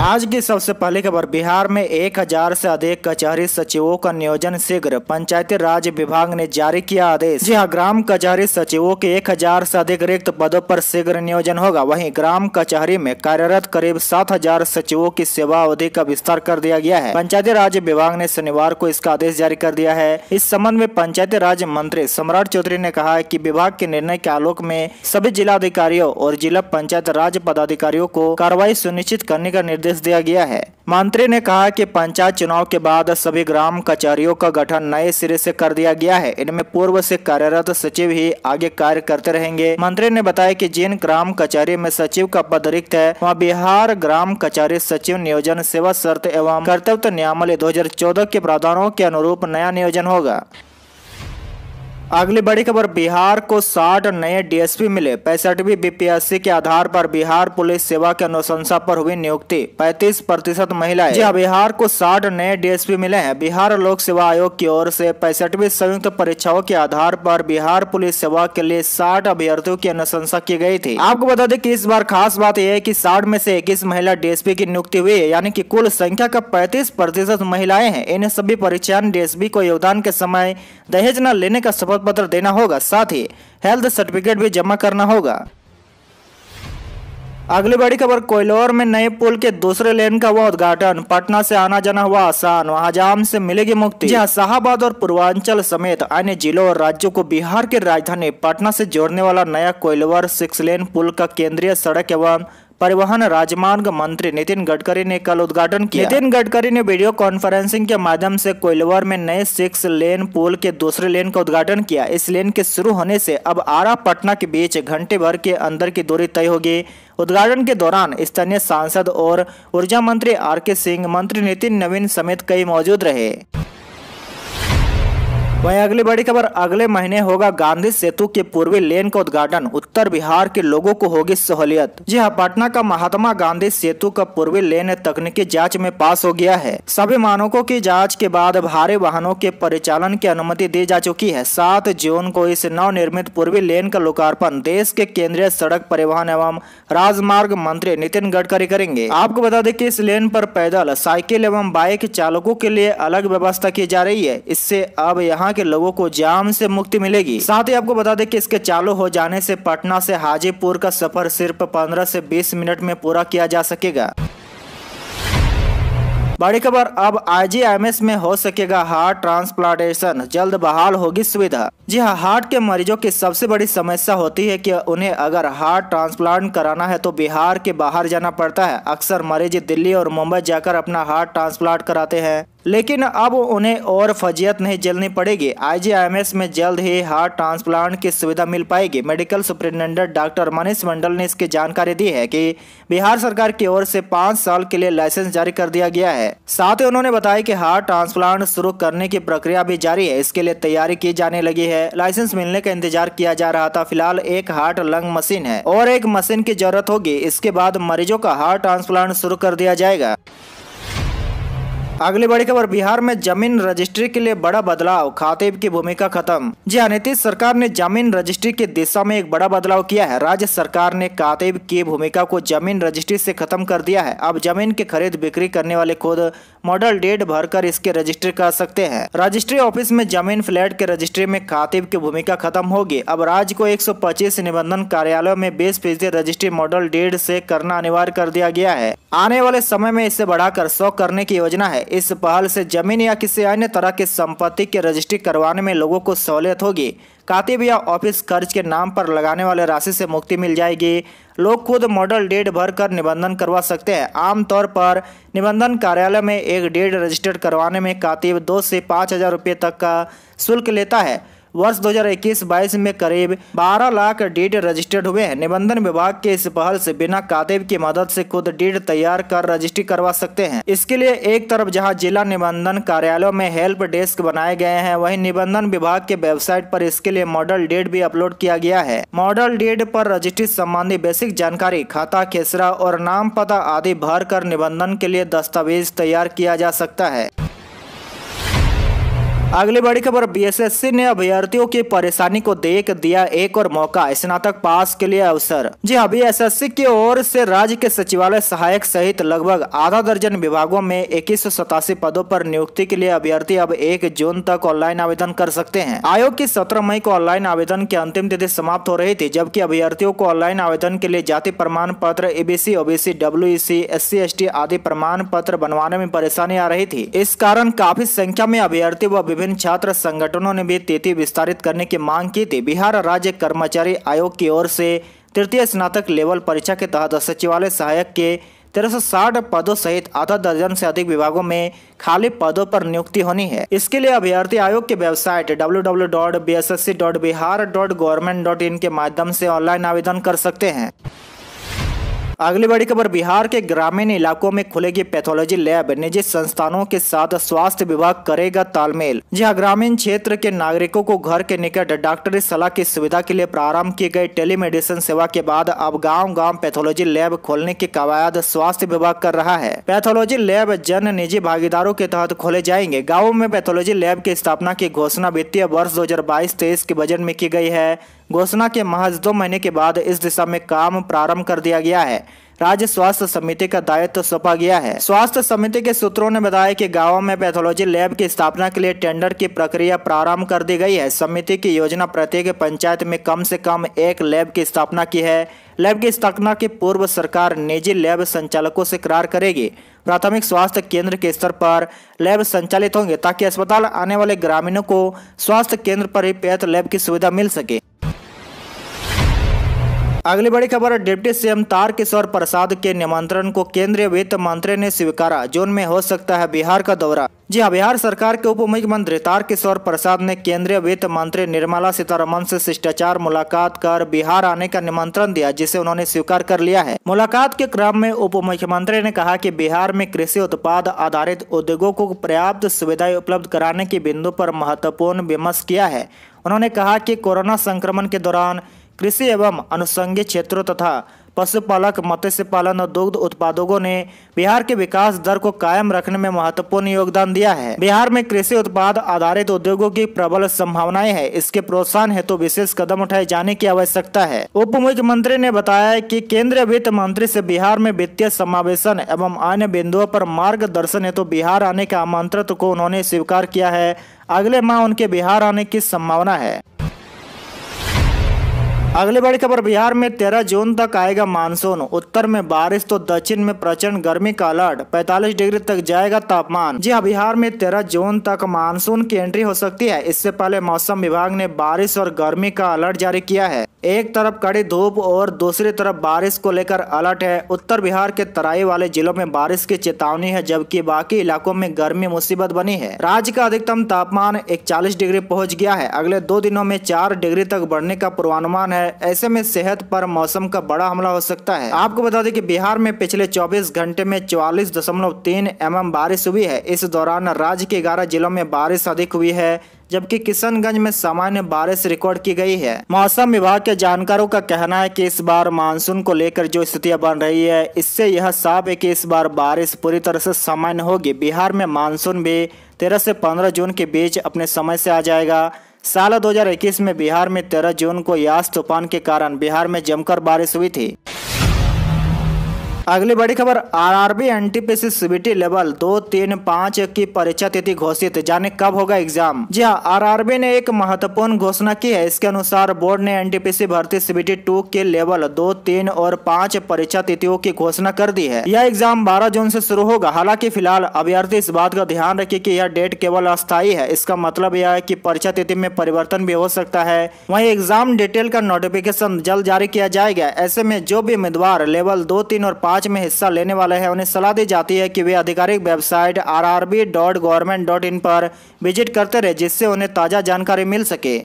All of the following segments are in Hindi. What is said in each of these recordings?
आज की सबसे पहली खबर बिहार में एक हजार से अधिक कचहरी सचिवों का नियोजन शीघ्र पंचायती राज विभाग ने जारी किया आदेश जी हाँ ग्राम कचहरी सचिवों के एक हजार से अधिक रिक्त पदों पर शीघ्र नियोजन होगा वहीं ग्राम कचहरी में कार्यरत करीब सात हजार सचिवों की सेवा अवधि का विस्तार कर दिया गया है पंचायती राज विभाग ने शनिवार को इसका आदेश जारी कर दिया है इस संबंध में पंचायती राज मंत्री सम्राट चौधरी ने कहा की विभाग के निर्णय के आलोक में सभी जिला अधिकारियों और जिला पंचायत राज पदाधिकारियों को कार्रवाई सुनिश्चित करने का निर्देश आदेश दिया गया है मंत्री ने कहा कि पंचायत चुनाव के बाद सभी ग्राम कचहरियों का गठन नए सिरे से कर दिया गया है इनमें पूर्व से कार्यरत सचिव ही आगे कार्य करते रहेंगे मंत्री ने बताया कि जिन ग्राम कचहरी में सचिव का पद रिक्त है वहाँ बिहार ग्राम कचहरी सचिव नियोजन सेवा शर्त एवं कर्तव्य नियामल दो के प्रावधानों के अनुरूप नया नियोजन होगा अगली बड़ी खबर बिहार को 60 नए डीएसपी मिले पैंसठवीं बीपीएससी के आधार पर बिहार पुलिस सेवा के अनुशंसा पर हुई नियुक्ति 35 प्रतिशत महिलाएं जी हाँ। बिहार को 60 नए डीएसपी मिले हैं बिहार लोक सेवा आयोग की ओर से पैंसठवीं संयुक्त परीक्षाओं के आधार पर बिहार पुलिस सेवा के लिए 60 अभ्यर्थियों की अनुशंसा की गयी थी आपको बता दें की इस बार खास बात यह है की साठ में ऐसी इक्कीस महिला डीएसपी की नियुक्ति हुई है यानी की कुल संख्या का पैंतीस प्रतिशत महिलाएं हैं इन सभी परीक्षाएं डीएसपी को योगदान के समय दहेज न लेने का सफल शपथ पत्र देना होगा साथ ही हेल्थ सर्टिफिकेट भी जमा करना होगा अगली बड़ी खबर कोयलोर में नए पुल के दूसरे लेन का हुआ उद्घाटन पटना से आना जाना हुआ आसान वहां जाम से मिलेगी मुक्ति जहां शाहबाद और पूर्वांचल समेत अन्य जिलों और राज्यों को बिहार की राजधानी पटना से जोड़ने वाला नया कोयलवर सिक्स लेन पुल का केंद्रीय सड़क एवं परिवहन राजमार्ग मंत्री नितिन गडकरी ने कल उद्घाटन किया नितिन गडकरी ने वीडियो कॉन्फ्रेंसिंग के माध्यम से कोइलवर में नए सिक्स लेन पुल के दूसरे लेन का उद्घाटन किया इस लेन के शुरू होने से अब आरा पटना के बीच घंटे भर के अंदर की दूरी तय होगी उद्घाटन के दौरान स्थानीय सांसद और ऊर्जा मंत्री आर के सिंह मंत्री नितिन नवीन समेत कई मौजूद रहे वहीं अगली बड़ी खबर अगले महीने होगा गांधी सेतु के पूर्वी लेन का उद्घाटन उत्तर बिहार के लोगों को होगी सहूलियत जी हाँ पटना का महात्मा गांधी सेतु का पूर्वी लेन तकनीकी जांच में पास हो गया है सभी मानकों की जांच के बाद भारी वाहनों के परिचालन की अनुमति दी जा चुकी है सात जून को इस नव निर्मित पूर्वी लेन का लोकार्पण देश के केंद्रीय सड़क परिवहन एवं राजमार्ग मंत्री नितिन गडकरी करेंगे आपको बता दें की इस लेन आरोप पैदल साइकिल एवं बाइक चालकों के लिए अलग व्यवस्था की जा रही है इससे अब यहाँ यहाँ के लोगों को जाम से मुक्ति मिलेगी साथ ही आपको बता दें कि इसके चालू हो जाने से पटना से हाजीपुर का सफर सिर्फ पंद्रह से बीस मिनट में पूरा किया जा सकेगा बड़ी खबर अब आईजीएमएस में हो सकेगा हार्ट ट्रांसप्लांटेशन जल्द बहाल होगी सुविधा जी हाँ हार्ट के मरीजों की सबसे बड़ी समस्या होती है कि उन्हें अगर हार्ट ट्रांसप्लांट कराना है तो बिहार के बाहर जाना पड़ता है अक्सर मरीज दिल्ली और मुंबई जाकर अपना हार्ट ट्रांसप्लांट कराते हैं लेकिन अब उन्हें और फजीयत नहीं जलनी पड़ेगी आईजीआईएमएस में जल्द ही हार्ट ट्रांसप्लांट की सुविधा मिल पाएगी medical superintendent doctor Manish Mandal ने इसकी जानकारी दी है कि बिहार सरकार की ओर से पाँच साल के लिए लाइसेंस जारी कर दिया गया है साथ ही उन्होंने बताया कि हार्ट ट्रांसप्लांट शुरू करने की प्रक्रिया भी जारी है इसके लिए तैयारी की जाने लगी है है लाइसेंस मिलने का इंतजार किया जा रहा था फिलहाल एक हार्ट लंग मशीन है और एक मशीन की जरूरत होगी इसके बाद मरीजों का हार्ट ट्रांसप्लांट शुरू कर दिया जाएगा अगली बड़ी खबर बिहार में जमीन रजिस्ट्री के लिए बड़ा बदलाव खातिब की भूमिका खत्म जी हाँ नीतीश सरकार ने जमीन रजिस्ट्री की दिशा में एक बड़ा बदलाव किया है राज्य सरकार ने खातिब की भूमिका को जमीन रजिस्ट्री से खत्म कर दिया है अब जमीन की खरीद बिक्री करने वाले खुद मॉडल डेट भरकर इसके रजिस्ट्री कर सकते हैं रजिस्ट्री ऑफिस में जमीन फ्लैट के रजिस्ट्री में खातिब की भूमिका खत्म होगी अब राज्य को 125 निबंधन कार्यालयों में बीस फीसदी रजिस्ट्री मॉडल डेट से करना अनिवार्य कर दिया गया है आने वाले समय में इसे बढ़ाकर सौ करने की योजना है इस पहल से जमीन या किसी अन्य तरह की संपत्ति की रजिस्ट्री करवाने में लोगों को सहूलियत होगी कातिब या ऑफिस खर्च के नाम पर लगाने वाले राशि से मुक्ति मिल जाएगी लोग खुद मॉडल डेट भरकर निबंधन करवा सकते हैं आमतौर पर निबंधन कार्यालय में एक डेट रजिस्टर्ड करवाने में कातिब दो से पाँच हज़ार रुपये तक का शुल्क लेता है वर्ष 2021-22 में करीब 12 लाख डीड रजिस्टर्ड हुए हैं निबंधन विभाग के इस पहल से बिना कादेव की मदद से खुद डीड तैयार कर रजिस्ट्री करवा सकते हैं इसके लिए एक तरफ जहां जिला निबंधन कार्यालयों में हेल्प डेस्क बनाए गए हैं वहीं निबंधन विभाग के वेबसाइट पर इसके लिए मॉडल डेट भी अपलोड किया गया है मॉडल डेट पर रजिस्ट्री संबंधी बेसिक जानकारी खाता खेसरा और नाम पता आदि भर कर निबंधन के लिए दस्तावेज तैयार किया जा सकता है अगली बड़ी खबर बीएसएससी ने अभ्यर्थियों की परेशानी को देख दिया एक और मौका स्नातक पास के लिए अवसर जी हाँ बीएसएससी की ओर से राज्य के सचिवालय सहायक सहित लगभग आधा दर्जन विभागों में इक्कीस पदों पर नियुक्ति के लिए अभ्यर्थी अब एक जून तक ऑनलाइन आवेदन कर सकते हैं आयोग की सत्रह मई को ऑनलाइन आवेदन की अंतिम तिथि समाप्त हो रही थी जबकि अभ्यर्थियों को ऑनलाइन आवेदन के लिए जाति प्रमाण पत्र ABC OBC W C S C S T आदि प्रमाण पत्र बनवाने में परेशानी आ रही थी इस कारण काफी संख्या में अभ्यर्थी व विभिन्न छात्र संगठनों ने भी तिथि विस्तारित करने की मांग की थी बिहार राज्य कर्मचारी आयोग की ओर से तृतीय स्नातक लेवल परीक्षा के तहत सचिवालय सहायक के तेरह साठ पदों सहित आधा दर्जन से अधिक विभागों में खाली पदों पर नियुक्ति होनी है इसके लिए अभ्यर्थी आयोग की वेबसाइट डब्ल्यू के माध्यम से ऑनलाइन आवेदन कर सकते हैं अगली बड़ी खबर बिहार के ग्रामीण इलाकों में खुलेगी पैथोलॉजी लैब निजी संस्थानों के साथ स्वास्थ्य विभाग करेगा तालमेल जहां ग्रामीण क्षेत्र के नागरिकों को घर के निकट डॉक्टरी सलाह की सुविधा के लिए प्रारंभ की गई टेलीमेडिसिन सेवा के बाद अब गाँव गाँव पैथोलॉजी लैब खोलने की कवायद स्वास्थ्य विभाग कर रहा है पैथोलॉजी लैब जन निजी भागीदारों के तहत खोले जाएंगे गाँव में पैथोलॉजी लैब की स्थापना की घोषणा वित्तीय वर्ष दो हजार बाईस तेईस के बजट में की गई है घोषणा के महज दो महीने के बाद इस दिशा में काम प्रारंभ कर दिया गया है राज्य स्वास्थ्य समिति का दायित्व तो सौंपा गया है स्वास्थ्य समिति के सूत्रों ने बताया कि गांवों में पैथोलॉजी लैब की स्थापना के लिए टेंडर की प्रक्रिया प्रारंभ कर दी गई है समिति की योजना प्रत्येक पंचायत में कम से कम एक लैब की स्थापना की है लैब की स्थापना की पूर्व सरकार निजी लैब संचालकों से करार करेगी प्राथमिक स्वास्थ्य केंद्र के स्तर पर लैब संचालित होंगे ताकि अस्पताल आने वाले ग्रामीणों को स्वास्थ्य केंद्र पर ही पैथ लैब की सुविधा मिल सके अगली बड़ी खबर डिप्टी सीएम तार किशोर प्रसाद के निमंत्रण को केंद्रीय वित्त मंत्री ने स्वीकारा जून में हो सकता है बिहार का दौरा जी हाँ बिहार सरकार के उप मुख्यमंत्री तार किशोर प्रसाद ने केंद्रीय वित्त मंत्री निर्मला सीतारमन से शिष्टाचार मुलाकात कर बिहार आने का निमंत्रण दिया जिसे उन्होंने स्वीकार कर लिया है मुलाकात के क्रम में उप मुख्यमंत्री ने कहा कि बिहार में कृषि उत्पाद आधारित उद्योगों को पर्याप्त सुविधाएं उपलब्ध कराने के बिंदु पर महत्वपूर्ण विमर्श किया है उन्होंने कहा कि कोरोना संक्रमण के दौरान कृषि एवं अनुसंगी क्षेत्रों तथा पशुपालक मत्स्य पालन और दुग्ध उत्पादकों ने बिहार के विकास दर को कायम रखने में महत्वपूर्ण योगदान दिया है बिहार में कृषि उत्पाद आधारित उद्योगों की प्रबल संभावनाएं हैं इसके प्रोत्साहन हेतु तो विशेष कदम उठाए जाने की आवश्यकता है उप मुख्यमंत्री ने बताया कि केंद्रीय वित्त मंत्री से बिहार में वित्तीय समावेशन एवं अन्य बिंदुओं पर मार्गदर्शन हेतु तो बिहार आने के आमंत्रित को उन्होंने स्वीकार किया है अगले माह उनके बिहार आने की संभावना है अगली बड़ी खबर बिहार में तेरह जून तक आएगा मानसून उत्तर में बारिश तो दक्षिण में प्रचंड गर्मी का अलर्ट पैतालीस डिग्री तक जाएगा तापमान जी हाँ बिहार में तेरह जून तक मानसून की एंट्री हो सकती है इससे पहले मौसम विभाग ने बारिश और गर्मी का अलर्ट जारी किया है एक तरफ कड़ी धूप और दूसरी तरफ बारिश को लेकर अलर्ट है उत्तर बिहार के तराई वाले जिलों में बारिश की चेतावनी है जबकि बाकी इलाकों में गर्मी मुसीबत बनी है राज्य का अधिकतम तापमान 41 डिग्री पहुंच गया है अगले दो दिनों में चार डिग्री तक बढ़ने का पूर्वानुमान है ऐसे में सेहत पर मौसम का बड़ा हमला हो सकता है आपको बता दें की बिहार में पिछले चौबीस घंटे में चौवालीस दशमलव तीन एम एम बारिश हुई है इस दौरान राज्य के ग्यारह जिलों में बारिश अधिक हुई है जबकि किशनगंज में सामान्य बारिश रिकॉर्ड की गई है मौसम विभाग के जानकारों का कहना है की इस बार मानसून को लेकर जो स्थितियाँ बन रही है इससे यह साफ है की इस बार बारिश पूरी तरह से सामान्य होगी बिहार में मानसून भी तेरह से पंद्रह जून के बीच अपने समय से आ जाएगा साल दो में बिहार में तेरह जून को यास तूफान के कारण बिहार में जमकर बारिश हुई थी अगली बड़ी खबर आरआरबी एनटीपीसी सीबीटी लेवल दो तीन पाँच की परीक्षा तिथि घोषित जाने कब होगा एग्जाम जी हाँ बी ने एक महत्वपूर्ण घोषणा की है इसके अनुसार बोर्ड ने एनटीपीसी भर्ती सीबीटी टू के लेवल दो तीन और पाँच परीक्षा तिथियों की घोषणा कर दी है यह एग्जाम बारह जून से शुरू होगा हालांकि फिलहाल अभ्यर्थी इस बात का ध्यान रखे की यह डेट केवल अस्थायी है इसका मतलब यह है की परीक्षा तिथि में परिवर्तन भी हो सकता है वही एग्जाम डिटेल का नोटिफिकेशन जल्द जारी किया जाएगा ऐसे में जो भी उम्मीदवार लेवल दो तीन और पाँच जांच में हिस्सा लेने वाले हैं उन्हें सलाह दी जाती है कि वे आधिकारिक वेबसाइट आर पर विजिट करते रहे जिससे उन्हें ताज़ा जानकारी मिल सके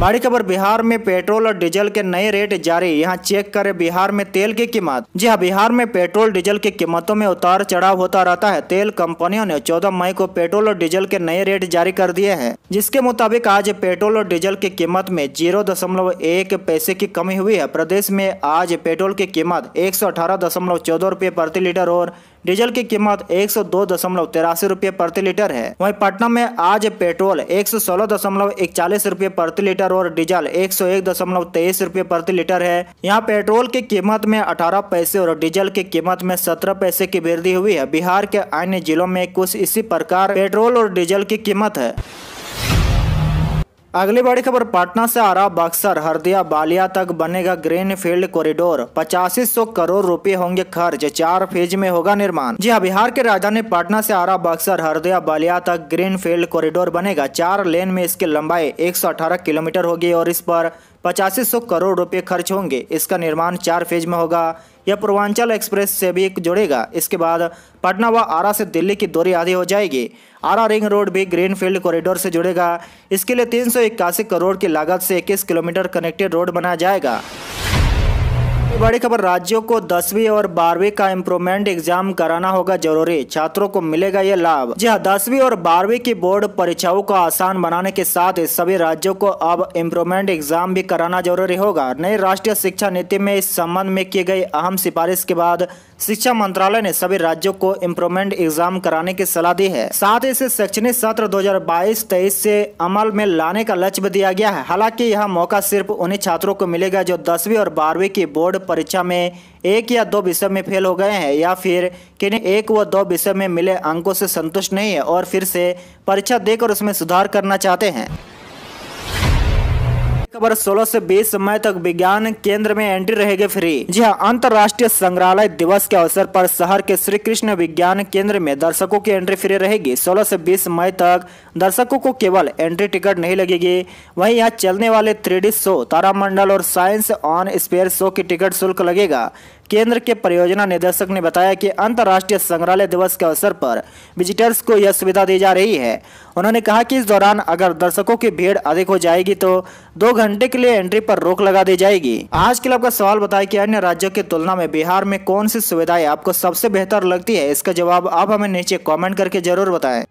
बड़ी खबर बिहार में पेट्रोल और डीजल के नए रेट जारी यहां चेक करें बिहार में तेल की कीमत जी हाँ बिहार में पेट्रोल डीजल की कीमतों में उतार चढ़ाव होता रहता है तेल कंपनियों ने 14 मई को पेट्रोल और डीजल के नए रेट जारी कर दिए हैं जिसके मुताबिक आज पेट्रोल और डीजल की कीमत में जीरो दशमलव एक पैसे की कमी हुई है प्रदेश में आज पेट्रोल की कीमत एक सौ अठारह दशमलव चौदह प्रति लीटर और डीजल की कीमत एक सौ दो दशमलव रूपए प्रति लीटर है वहीं पटना में आज पेट्रोल एक सौ सोलह दशमलव रूपए प्रति लीटर और डीजल एक सौ एक दशमलव तेईस रूपए प्रति लीटर है यहाँ पेट्रोल की कीमत में अठारह पैसे और डीजल की कीमत में सत्रह पैसे की वृद्धि हुई है बिहार के अन्य जिलों में कुछ इसी प्रकार पेट्रोल और डीजल की कीमत है अगली बड़ी खबर पटना से आरा बक्सर हरदिया बालिया तक बनेगा ग्रीन फील्ड कॉरिडोर पचासी सौ करोड़ रुपए होंगे खर्च चार फेज में होगा निर्माण जी हाँ बिहार के राजधानी पटना से आरा बक्सर हरदिया बालिया तक ग्रीन फील्ड कॉरिडोर बनेगा चार लेन में इसकी लंबाई 118 किलोमीटर होगी और इस पर पचासी सौ करोड़ रुपए खर्च होंगे इसका निर्माण चार फेज में होगा यह पूर्वांचल एक्सप्रेस से भी जुड़ेगा इसके बाद पटना व आरा से दिल्ली की दूरी आधी हो जाएगी आरा रिंग रोड भी ग्रीन फील्ड कॉरिडोर से जुड़ेगा इसके लिए तीन करोड़ की लागत से इक्कीस किलोमीटर कनेक्टेड रोड बनाया जाएगा बड़ी खबर राज्यों को दसवीं और बारहवीं का इम्प्रूवमेंट एग्जाम कराना होगा जरूरी छात्रों को मिलेगा ये लाभ जी हाँ दसवीं और बारहवीं की बोर्ड परीक्षाओं को आसान बनाने के साथ सभी राज्यों को अब इम्प्रूवमेंट एग्जाम भी कराना जरूरी होगा नई राष्ट्रीय शिक्षा नीति में इस संबंध में की गई अहम सिफारिश के बाद शिक्षा मंत्रालय ने सभी राज्यों को इम्प्रूवमेंट एग्जाम कराने की सलाह दी है साथ ही इसे शैक्षणिक सत्र 2022-23 से अमल में लाने का लक्ष्य दिया गया है हालांकि यह मौका सिर्फ उन्हीं छात्रों को मिलेगा जो दसवीं और बारहवीं की बोर्ड परीक्षा में एक या दो विषय में फेल हो गए हैं या फिर किन्हीं एक व दो विषय में मिले अंकों से संतुष्ट नहीं है और फिर से परीक्षा देकर उसमें सुधार करना चाहते हैं खबर 16 से 20 मई तक विज्ञान केंद्र में एंट्री रहेगी फ्री जी हाँ अंतर्राष्ट्रीय संग्रहालय दिवस के अवसर पर शहर के श्री कृष्ण विज्ञान केंद्र में दर्शकों की एंट्री फ्री रहेगी 16 से 20 मई तक दर्शकों को केवल एंट्री टिकट नहीं लगेगी वहीं यहाँ चलने वाले थ्री शो तारामंडल और साइंस ऑन स्पेयर शो की टिकट शुल्क लगेगा केंद्र के परियोजना निदेशक ने बताया कि अंतर्राष्ट्रीय संग्रहालय दिवस के अवसर पर विजिटर्स को यह सुविधा दी जा रही है उन्होंने कहा कि इस दौरान अगर दर्शकों की भीड़ अधिक हो जाएगी तो दो घंटे के लिए एंट्री पर रोक लगा दी जाएगी आज के लिए आपका सवाल बताया कि अन्य राज्यों की तुलना में बिहार में कौन सी सुविधाएं आपको सबसे बेहतर लगती है इसका जवाब आप हमें नीचे कॉमेंट करके जरूर बताएं